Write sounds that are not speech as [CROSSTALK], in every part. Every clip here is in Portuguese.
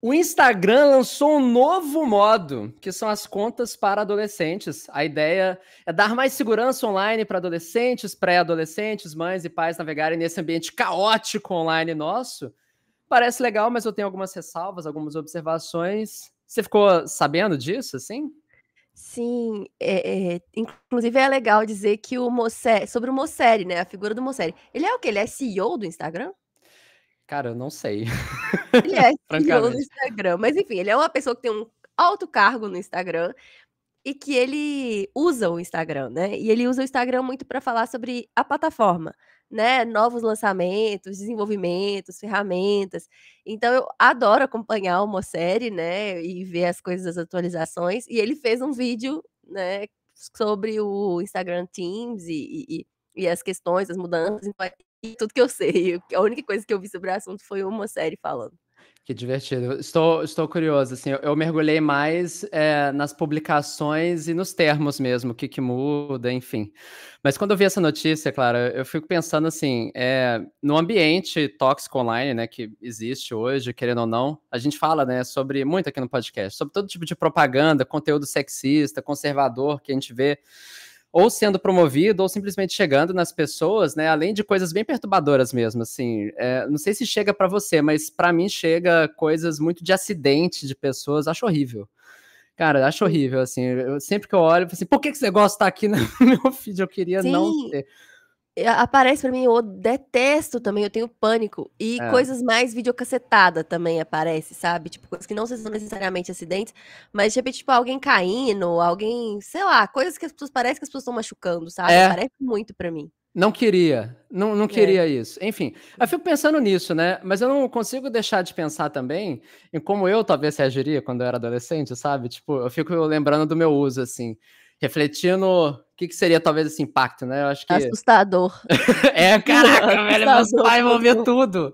O Instagram lançou um novo modo, que são as contas para adolescentes. A ideia é dar mais segurança online para adolescentes, pré-adolescentes, mães e pais navegarem nesse ambiente caótico online nosso. Parece legal, mas eu tenho algumas ressalvas, algumas observações. Você ficou sabendo disso, assim? Sim, é, é, inclusive é legal dizer que o Mosseri, sobre o Mosseri, né, a figura do Mosseri, ele é o que? Ele é CEO do Instagram? Cara, eu não sei. Ele é [LAUGHS] CEO no Instagram, mas enfim, ele é uma pessoa que tem um alto cargo no Instagram e que ele usa o Instagram, né? E ele usa o Instagram muito para falar sobre a plataforma, né? Novos lançamentos, desenvolvimentos, ferramentas. Então eu adoro acompanhar uma série, né? E ver as coisas, as atualizações. E ele fez um vídeo, né? Sobre o Instagram Teams e, e, e as questões, as mudanças. Então, é tudo que eu sei. A única coisa que eu vi sobre o assunto foi uma série falando. Que divertido. Estou, estou curioso. Assim, eu, eu mergulhei mais é, nas publicações e nos termos mesmo, o que, que muda, enfim. Mas quando eu vi essa notícia, Clara, eu fico pensando assim, é, no ambiente tóxico online, né, que existe hoje, querendo ou não, a gente fala, né, sobre muito aqui no podcast, sobre todo tipo de propaganda, conteúdo sexista, conservador que a gente vê ou sendo promovido, ou simplesmente chegando nas pessoas, né? Além de coisas bem perturbadoras mesmo, assim. É, não sei se chega para você, mas para mim chega coisas muito de acidente de pessoas, acho horrível. Cara, acho horrível, assim. Eu, sempre que eu olho, eu assim, por que, que esse negócio tá aqui [LAUGHS] no meu feed? Eu queria Sim. não ter aparece para mim, eu detesto também, eu tenho pânico. E é. coisas mais videocacetada também aparece, sabe? Tipo, coisas que não são necessariamente acidentes, mas de repente, tipo, alguém caindo, alguém, sei lá, coisas que as pessoas parecem que as pessoas estão machucando, sabe? É. Parece muito para mim. Não queria, não, não é. queria é. isso. Enfim, eu fico pensando nisso, né? Mas eu não consigo deixar de pensar também em como eu talvez reagiria quando eu era adolescente, sabe? Tipo, eu fico lembrando do meu uso, assim refletindo o que, que seria talvez esse impacto, né? Eu acho que. Assustador. [LAUGHS] é, caraca, velho, meus pais vão ver tudo.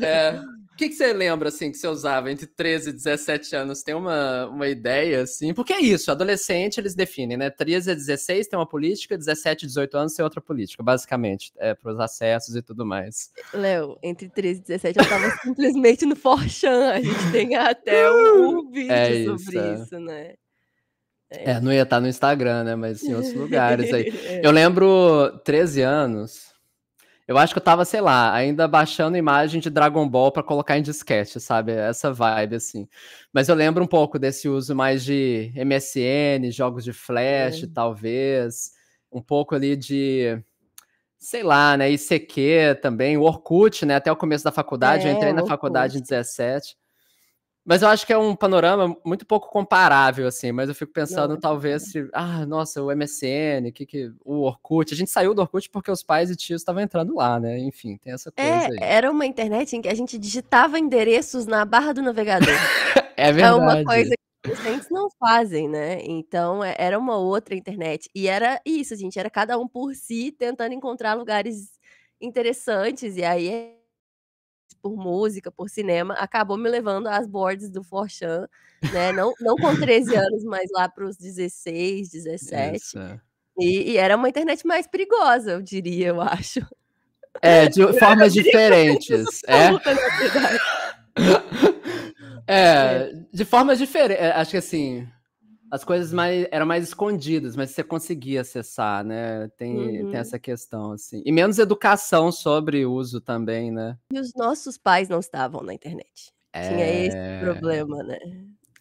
é, o que, que você lembra, assim, que você usava entre 13 e 17 anos? Tem uma, uma ideia, assim? Porque é isso, adolescente eles definem, né? 13 a 16 tem uma política, 17 a 18 anos tem outra política, basicamente, é, para os acessos e tudo mais. Léo, entre 13 e 17 eu estava simplesmente no Forchan, a gente tem até um, um vídeo é sobre isso, é. isso né? É, não ia estar no Instagram, né? Mas em outros lugares aí. [LAUGHS] É. Eu lembro 13 anos. Eu acho que eu tava, sei lá, ainda baixando imagem de Dragon Ball para colocar em disquete, sabe? É essa vibe, assim. Mas eu lembro um pouco desse uso mais de MSN, jogos de flash, é. talvez. Um pouco ali de, sei lá, né? ICQ também, o Orkut, né? Até o começo da faculdade. É, eu entrei na faculdade em 17. Mas eu acho que é um panorama muito pouco comparável, assim. Mas eu fico pensando, não, talvez, não. É. se. Ah, nossa, o MSN, que que, o Orkut. A gente saiu do Orkut porque os pais e tios estavam entrando lá, né? Enfim, tem essa é, coisa é, aí. Era uma internet em que a gente digitava endereços na barra do navegador. [LAUGHS] é verdade. Então, é uma coisa que os clientes não fazem, né? Então, é, era uma outra internet. E era isso, gente. Era cada um por si tentando encontrar lugares interessantes. E aí por música, por cinema, acabou me levando às boards do Forchan, né? Não, não com 13 [LAUGHS] anos, mas lá para os 16, 17. É. E, e era uma internet mais perigosa, eu diria, eu acho. É, de [LAUGHS] formas diferentes. [LAUGHS] É? é. é, de formas diferentes. É, acho que assim, as coisas uhum. mais, eram mais escondidas, mas você conseguia acessar, né? Tem, uhum. tem essa questão, assim. E menos educação sobre uso também, né? E os nossos pais não estavam na internet. É... Tinha esse é. problema, né?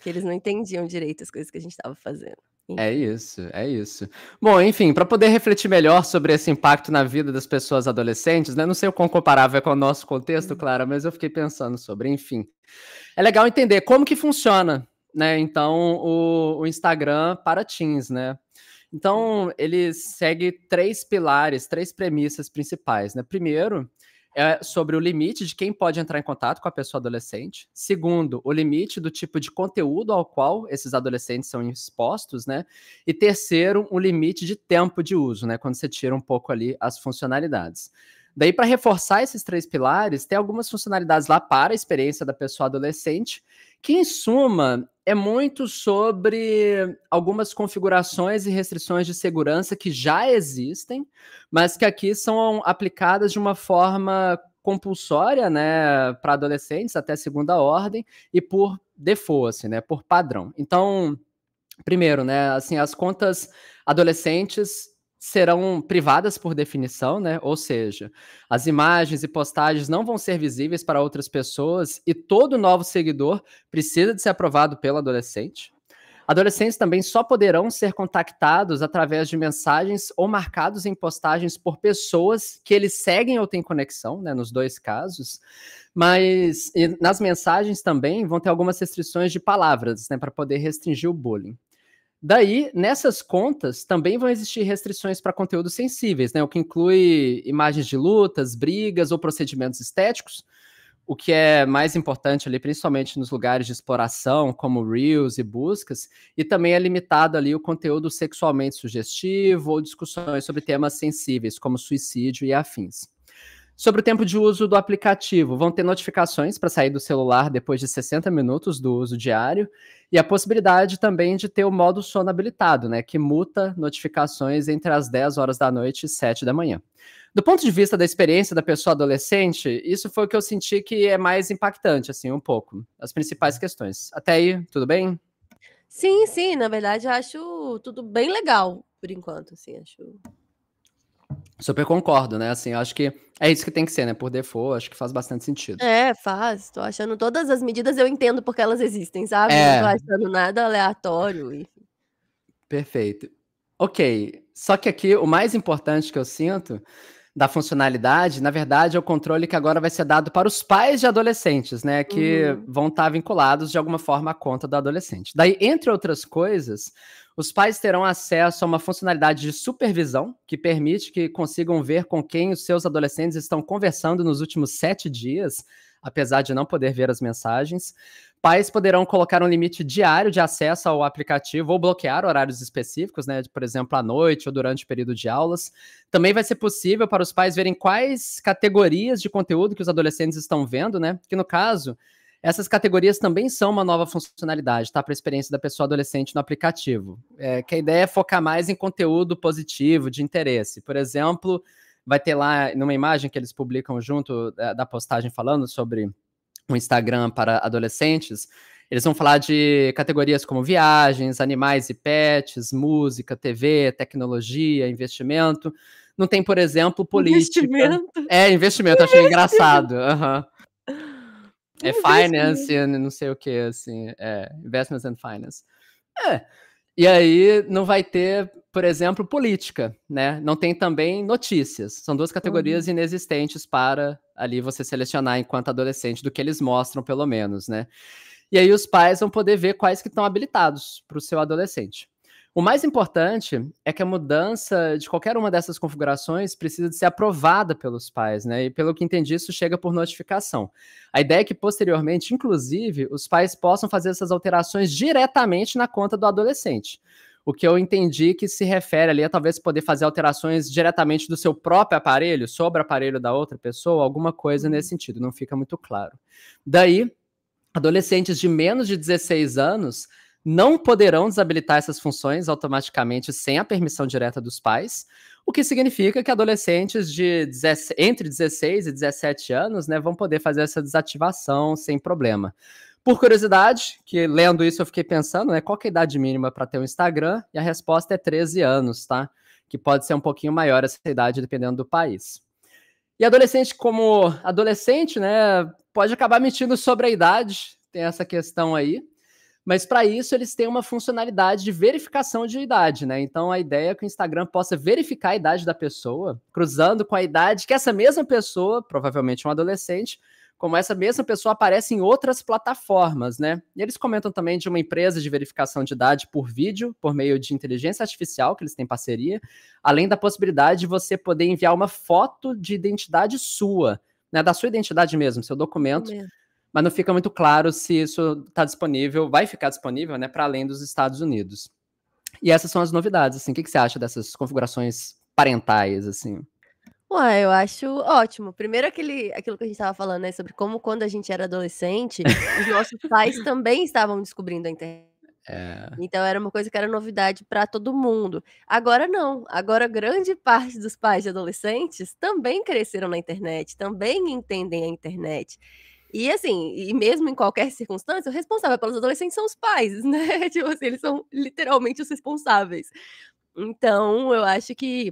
Que eles não entendiam direito as coisas que a gente estava fazendo. É isso, é isso. Bom, enfim, para poder refletir melhor sobre esse impacto na vida das pessoas adolescentes, né? Não sei o quão comparável é com o nosso contexto, uhum. Clara, mas eu fiquei pensando sobre, enfim. É legal entender como que funciona né? Então, o, o Instagram para teens, né? Então, ele segue três pilares, três premissas principais, né? Primeiro, é sobre o limite de quem pode entrar em contato com a pessoa adolescente. Segundo, o limite do tipo de conteúdo ao qual esses adolescentes são expostos, né? E terceiro, o limite de tempo de uso, né? Quando você tira um pouco ali as funcionalidades. Daí, para reforçar esses três pilares, tem algumas funcionalidades lá para a experiência da pessoa adolescente, que em suma é muito sobre algumas configurações e restrições de segurança que já existem, mas que aqui são aplicadas de uma forma compulsória, né, para adolescentes até segunda ordem e por default, assim, né, por padrão. Então, primeiro, né, assim, as contas adolescentes serão privadas por definição, né? Ou seja, as imagens e postagens não vão ser visíveis para outras pessoas e todo novo seguidor precisa de ser aprovado pelo adolescente. Adolescentes também só poderão ser contactados através de mensagens ou marcados em postagens por pessoas que eles seguem ou têm conexão, né, nos dois casos. Mas nas mensagens também vão ter algumas restrições de palavras, né, para poder restringir o bullying. Daí, nessas contas, também vão existir restrições para conteúdos sensíveis, né? O que inclui imagens de lutas, brigas ou procedimentos estéticos, o que é mais importante ali, principalmente nos lugares de exploração, como reels e buscas, e também é limitado ali o conteúdo sexualmente sugestivo ou discussões sobre temas sensíveis, como suicídio e afins. Sobre o tempo de uso do aplicativo, vão ter notificações para sair do celular depois de 60 minutos do uso diário e a possibilidade também de ter o modo sono habilitado, né, que muta notificações entre as 10 horas da noite e 7 da manhã. Do ponto de vista da experiência da pessoa adolescente, isso foi o que eu senti que é mais impactante, assim, um pouco. As principais questões. Até aí, tudo bem? Sim, sim, na verdade acho tudo bem legal, por enquanto, assim, acho Super concordo, né? Assim, acho que é isso que tem que ser, né? Por default, acho que faz bastante sentido. É, faz. Tô achando todas as medidas, eu entendo porque elas existem, sabe? É. Não tô é. achando nada aleatório. Perfeito. Ok. Só que aqui o mais importante que eu sinto da funcionalidade, na verdade, é o controle que agora vai ser dado para os pais de adolescentes, né? Que uhum. vão estar vinculados de alguma forma à conta do adolescente. Daí, entre outras coisas, os pais terão acesso a uma funcionalidade de supervisão que permite que consigam ver com quem os seus adolescentes estão conversando nos últimos sete dias, apesar de não poder ver as mensagens. Pais poderão colocar um limite diário de acesso ao aplicativo ou bloquear horários específicos, né? Por exemplo, à noite ou durante o período de aulas. Também vai ser possível para os pais verem quais categorias de conteúdo que os adolescentes estão vendo, né? Que no caso, essas categorias também são uma nova funcionalidade, tá? Para a experiência da pessoa adolescente no aplicativo. É, que a ideia é focar mais em conteúdo positivo, de interesse. Por exemplo, vai ter lá numa imagem que eles publicam junto da postagem falando sobre um Instagram para adolescentes, eles vão falar de categorias como viagens, animais e pets, música, TV, tecnologia, investimento. Não tem, por exemplo, política. Investimento. É, investimento, achei engraçado. Uhum. É finance, não sei o que, assim. É, investments and finance. É. E aí não vai ter, por exemplo, política, né? Não tem também notícias. São duas categorias uhum. inexistentes para ali você selecionar enquanto adolescente do que eles mostram, pelo menos, né? E aí os pais vão poder ver quais que estão habilitados para o seu adolescente. O mais importante é que a mudança de qualquer uma dessas configurações precisa de ser aprovada pelos pais, né? E pelo que entendi, isso chega por notificação. A ideia é que posteriormente, inclusive, os pais possam fazer essas alterações diretamente na conta do adolescente. O que eu entendi que se refere ali a talvez poder fazer alterações diretamente do seu próprio aparelho, sobre o aparelho da outra pessoa, alguma coisa uhum. nesse sentido, não fica muito claro. Daí, adolescentes de menos de 16 anos não poderão desabilitar essas funções automaticamente sem a permissão direta dos pais, o que significa que adolescentes de entre 16 e 17 anos né, vão poder fazer essa desativação sem problema. Por curiosidade, que lendo isso eu fiquei pensando, né, qual é a idade mínima para ter um Instagram? E a resposta é 13 anos, tá? Que pode ser um pouquinho maior essa idade dependendo do país. E adolescente como adolescente, né, pode acabar mentindo sobre a idade, tem essa questão aí. Mas para isso eles têm uma funcionalidade de verificação de idade, né? Então a ideia é que o Instagram possa verificar a idade da pessoa, cruzando com a idade que essa mesma pessoa, provavelmente um adolescente, como essa mesma pessoa aparece em outras plataformas, né? E eles comentam também de uma empresa de verificação de idade por vídeo, por meio de inteligência artificial, que eles têm parceria, além da possibilidade de você poder enviar uma foto de identidade sua, né? Da sua identidade mesmo, seu documento. É mas não fica muito claro se isso está disponível, vai ficar disponível, né, para além dos Estados Unidos. E essas são as novidades, assim. O que, que você acha dessas configurações parentais, assim? Ué, eu acho ótimo. Primeiro, aquele, aquilo que a gente estava falando, né? Sobre como quando a gente era adolescente, os nossos [LAUGHS] pais também estavam descobrindo a internet. É... Então era uma coisa que era novidade para todo mundo. Agora não. Agora grande parte dos pais de adolescentes também cresceram na internet, também entendem a internet. E assim, e mesmo em qualquer circunstância, o responsável pelos adolescentes são os pais, [LAUGHS] né? Tipo assim, eles são literalmente os responsáveis. Então, eu acho que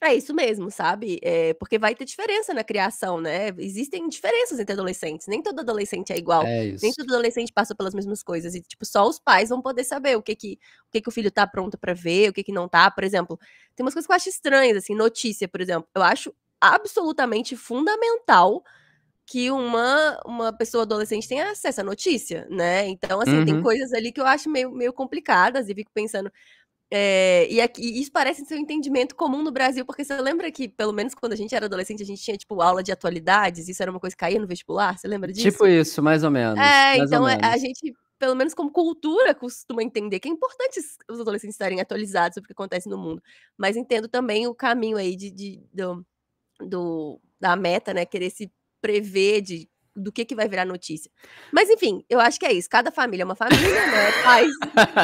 é isso mesmo, sabe? É, porque vai ter diferença na criação, né? Existem diferenças entre adolescentes. Nem todo adolescente é igual. É nem todo adolescente passa pelas mesmas coisas. E, tipo, só os pais vão poder saber o que que o, que que o filho tá pronto para ver, o que que não tá. Por exemplo, tem umas coisas que eu acho estranhas, assim, notícia, por exemplo. Eu acho absolutamente fundamental que uma, uma pessoa adolescente tenha acesso à notícia, né? Então, assim, uhum. tem coisas ali que eu acho meio, meio complicadas e fico pensando. É, e, aqui, e isso parece ser um entendimento comum no Brasil, porque você lembra que, pelo menos quando a gente era adolescente, a gente tinha, tipo, aula de atualidades, isso era uma coisa que caía no vestibular, você lembra disso? Tipo isso, mais ou menos. É, então é, menos. a gente, pelo menos como cultura, costuma entender que é importante os adolescentes estarem atualizados sobre o que acontece no mundo. Mas entendo também o caminho aí de, de do, do da meta, né? Querer se prever de do que, que vai virar notícia. Mas, enfim, eu acho que é isso. Cada família é uma família, né? [LAUGHS] Pais,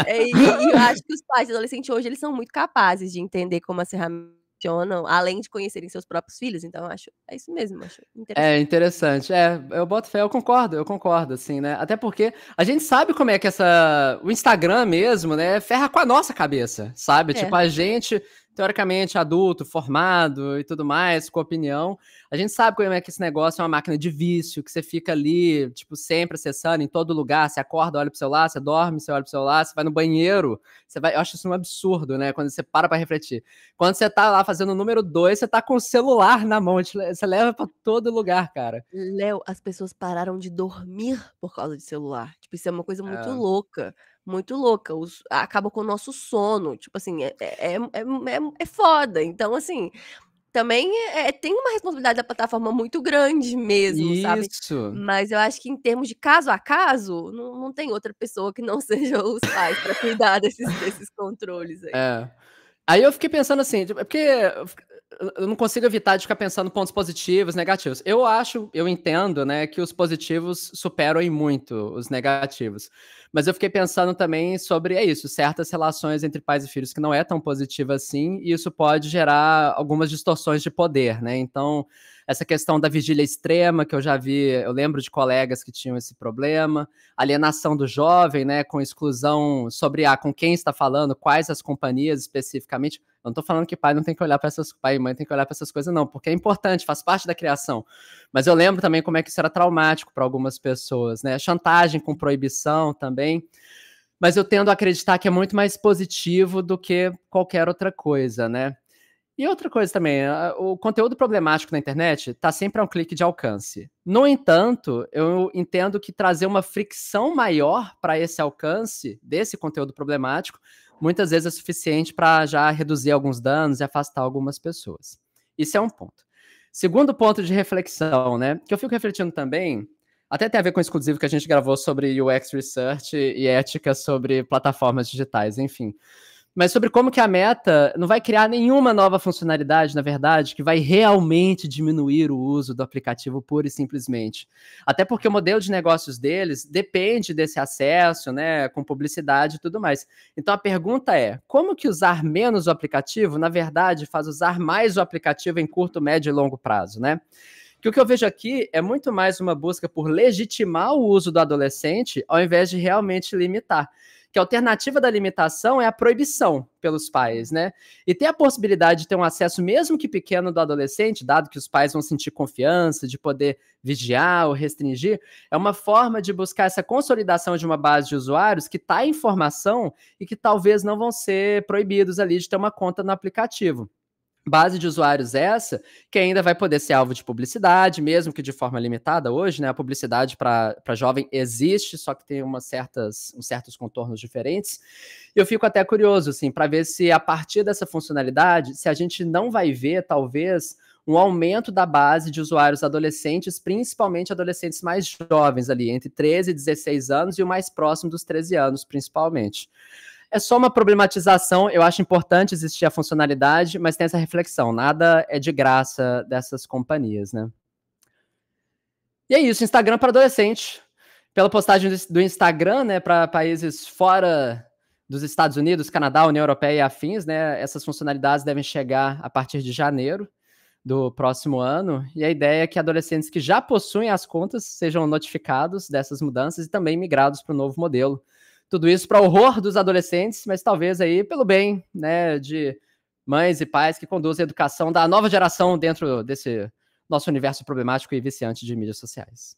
é, e, e, eu acho que os pais adolescentes hoje, eles são muito capazes de entender como as ferramentas funcionam, além de conhecerem seus próprios filhos. Então, eu acho, é isso mesmo. Acho é interessante. É interessante. É, eu boto fé, eu concordo, eu concordo, assim, né? Até porque a gente sabe como é que essa... O Instagram mesmo, né? Ferra com a nossa cabeça, sabe? É. Tipo, a gente teoricamente adulto, formado e tudo mais, com opinião. A gente sabe como é que esse negócio é uma máquina de vício, que você fica ali, tipo, sempre acessando em todo lugar, você acorda, olha pro celular, você dorme, você olha pro celular, você vai no banheiro, você vai, eu acho isso um absurdo, né, quando você para para refletir. Quando você tá lá fazendo o número dois, você tá com o celular na mão, você leva para todo lugar, cara. Léo, as pessoas pararam de dormir por causa de celular. Tipo, isso é uma coisa muito é. louca muito louca, os, acaba com o nosso sono, tipo assim, é, é, é, é foda. Então, assim, também é, tem uma responsabilidade da plataforma muito grande mesmo, Isso. sabe? Mas eu acho que em termos de caso a caso, não, não tem outra pessoa que não seja os pais para cuidar desses, desses controles aí. É. Aí eu fiquei pensando assim, porque eu não consigo evitar de ficar pensando pontos positivos, negativos. Eu acho, eu entendo, né, que os positivos superam em muito os negativos. Mas eu fiquei pensando também sobre é isso, certas relações entre pais e filhos que não é tão positiva assim, e isso pode gerar algumas distorções de poder, né? Então, essa questão da vigília extrema que eu já vi, eu lembro de colegas que tinham esse problema, alienação do jovem, né, com exclusão sobre ah, com quem está falando, quais as companhias especificamente não tô falando que pai não tem que olhar para essas pai e mãe tem que olhar para essas coisas não, porque é importante, faz parte da criação. Mas eu lembro também como é que isso era traumático para algumas pessoas, né? Chantagem com proibição também. Mas eu tendo a acreditar que é muito mais positivo do que qualquer outra coisa, né? E outra coisa também, o conteúdo problemático na internet está sempre a um clique de alcance. No entanto, eu entendo que trazer uma fricção maior para esse alcance desse conteúdo problemático muitas vezes é suficiente para já reduzir alguns danos e afastar algumas pessoas. Isso é um ponto. Segundo ponto de reflexão, né? Que eu fico refletindo também, até tem a ver com o exclusivo que a gente gravou sobre UX Research e ética sobre plataformas digitais, enfim mas sobre como que a meta não vai criar nenhuma nova funcionalidade, na verdade, que vai realmente diminuir o uso do aplicativo pura e simplesmente. Até porque o modelo de negócios deles depende desse acesso, né, com publicidade e tudo mais. Então a pergunta é, como que usar menos o aplicativo, na verdade, faz usar mais o aplicativo em curto, médio e longo prazo, né? Que o que eu vejo aqui é muito mais uma busca por legitimar o uso do adolescente, ao invés de realmente limitar que a alternativa da limitação é a proibição pelos pais, né? E ter a possibilidade de ter um acesso, mesmo que pequeno, do adolescente, dado que os pais vão sentir confiança de poder vigiar ou restringir, é uma forma de buscar essa consolidação de uma base de usuários que está em formação e que talvez não vão ser proibidos ali de ter uma conta no aplicativo base de usuários é essa que ainda vai poder ser alvo de publicidade, mesmo que de forma limitada hoje, né? A publicidade para jovem existe, só que tem umas certas, uns certos contornos diferentes. Eu fico até curioso, assim, para ver se a partir dessa funcionalidade, se a gente não vai ver, talvez, um aumento da base de usuários adolescentes, principalmente adolescentes mais jovens ali, entre 13 e 16 anos e o mais próximo dos 13 anos, principalmente. É só uma problematização, eu acho importante existir a funcionalidade, mas tem essa reflexão, nada é de graça dessas companhias, né? E é isso, Instagram para adolescente. Pela postagem do Instagram, né, para países fora dos Estados Unidos, Canadá, União Europeia e afins, né, essas funcionalidades devem chegar a partir de janeiro do próximo ano. E a ideia é que adolescentes que já possuem as contas sejam notificados dessas mudanças e também migrados para o novo modelo. Tudo isso para horror dos adolescentes, mas talvez aí pelo bem, né, de mães e pais que conduzem a educação da nova geração dentro desse nosso universo problemático e viciante de mídias sociais.